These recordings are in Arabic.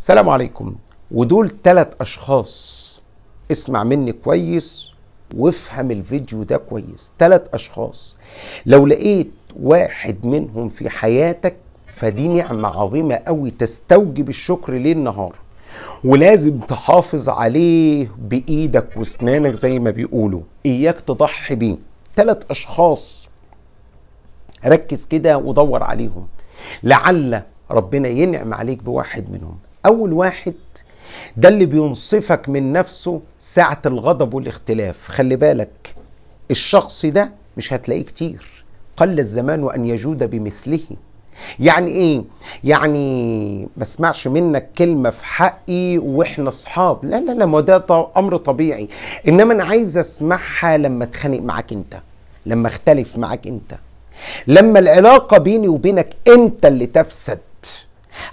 السلام عليكم ودول تلات أشخاص اسمع مني كويس وافهم الفيديو ده كويس تلات أشخاص لو لقيت واحد منهم في حياتك فدي نعمة عظيمة قوي تستوجب الشكر ليل نهار ولازم تحافظ عليه بإيدك واسنانك زي ما بيقولوا إياك تضحي بيه تلات أشخاص ركز كده ودور عليهم لعل ربنا ينعم عليك بواحد منهم اول واحد ده اللي بينصفك من نفسه ساعة الغضب والاختلاف خلي بالك الشخص ده مش هتلاقيه كتير قل الزمان وأن يجود بمثله يعني ايه يعني ما اسمعش منك كلمة في حقي واحنا اصحاب لا لا لا ما ده امر طبيعي انما انا عايز اسمعها لما اتخانق معاك انت لما اختلف معاك انت لما العلاقة بيني وبينك انت اللي تفسد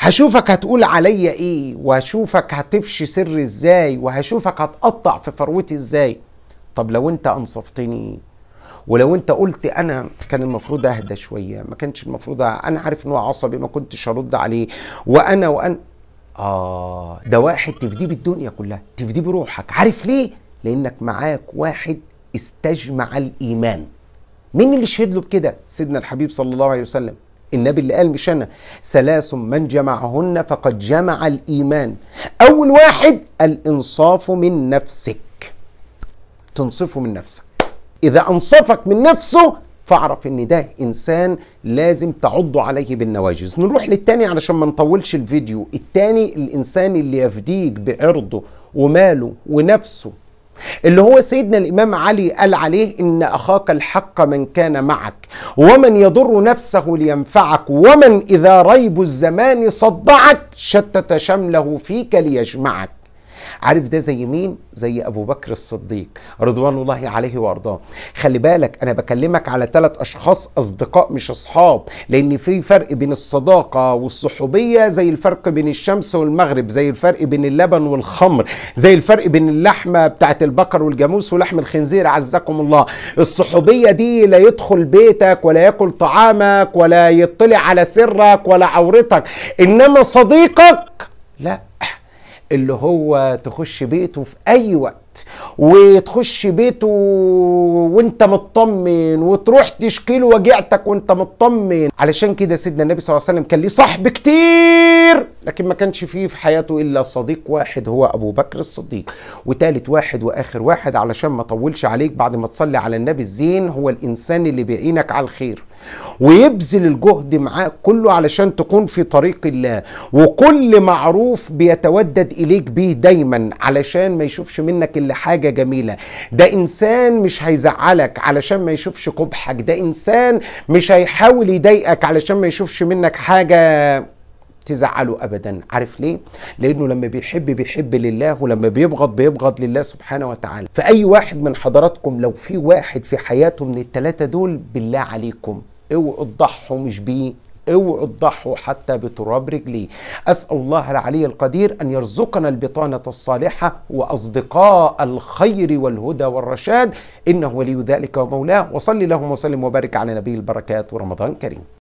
هشوفك هتقول عليا ايه وهشوفك هتفشي سري ازاي وهشوفك هتقطع في فروتي ازاي طب لو انت انصفتني ولو انت قلت انا كان المفروض اهدى شويه ما كانش المفروض انا عارف ان هو عصبي ما كنتش ارد عليه وانا وانا اه ده واحد تفديه بالدنيا كلها تفديه بروحك عارف ليه لانك معاك واحد استجمع الايمان مين اللي شهد له بكده سيدنا الحبيب صلى الله عليه وسلم النبي اللي قال مش أنا ثلاث من جمعهن فقد جمع الإيمان أول واحد الإنصاف من نفسك تنصفه من نفسك إذا أنصفك من نفسه فاعرف ان ده انسان لازم تعض عليه بالنواجز نروح للتاني علشان ما نطولش الفيديو التاني الانسان اللي يفديك بعرضه وماله ونفسه اللي هو سيدنا الإمام علي قال عليه إن أخاك الحق من كان معك ومن يضر نفسه لينفعك ومن إذا ريب الزمان صدعك شتت شمله فيك ليجمعك عارف ده زي مين زي ابو بكر الصديق رضوان الله عليه وارضاه خلي بالك انا بكلمك على ثلاث اشخاص اصدقاء مش اصحاب لان في فرق بين الصداقه والصحوبيه زي الفرق بين الشمس والمغرب زي الفرق بين اللبن والخمر زي الفرق بين اللحمه بتاعت البقر والجاموس ولحم الخنزير عزكم الله الصحوبيه دي لا يدخل بيتك ولا ياكل طعامك ولا يطلع على سرك ولا عورتك انما صديقك لا اللي هو تخش بيته في اي وقت وتخش بيته وانت مطمن وتروح تشكي وجعتك وانت مطمن علشان كده سيدنا النبي صلى الله عليه وسلم كان ليه صحب كتير كتير لكن ما كانش فيه في حياته الا صديق واحد هو ابو بكر الصديق وتالت واحد واخر واحد علشان ما اطولش عليك بعد ما تصلي على النبي الزين هو الانسان اللي بيعينك على الخير ويبذل الجهد معاك كله علشان تكون في طريق الله وكل معروف بيتودد اليك بيه دايما علشان ما يشوفش منك الا حاجه جميله ده انسان مش هيزعلك علشان ما يشوفش قبحك ده انسان مش هيحاول يضايقك علشان ما يشوفش منك حاجه تزعله ابدا عارف ليه لانه لما بيحب بيحب لله ولما بيبغض بيبغض لله سبحانه وتعالى فاي واحد من حضراتكم لو في واحد في حياته من الثلاثه دول بالله عليكم اوعوا تضحوا مش بيه اوعوا تضحوا حتى بتراب رجليه اسال الله العلي القدير ان يرزقنا البطانه الصالحه واصدقاء الخير والهدى والرشاد انه ولي ذلك ومولاه وصلي اللهم وسلم وبارك على نبي البركات ورمضان كريم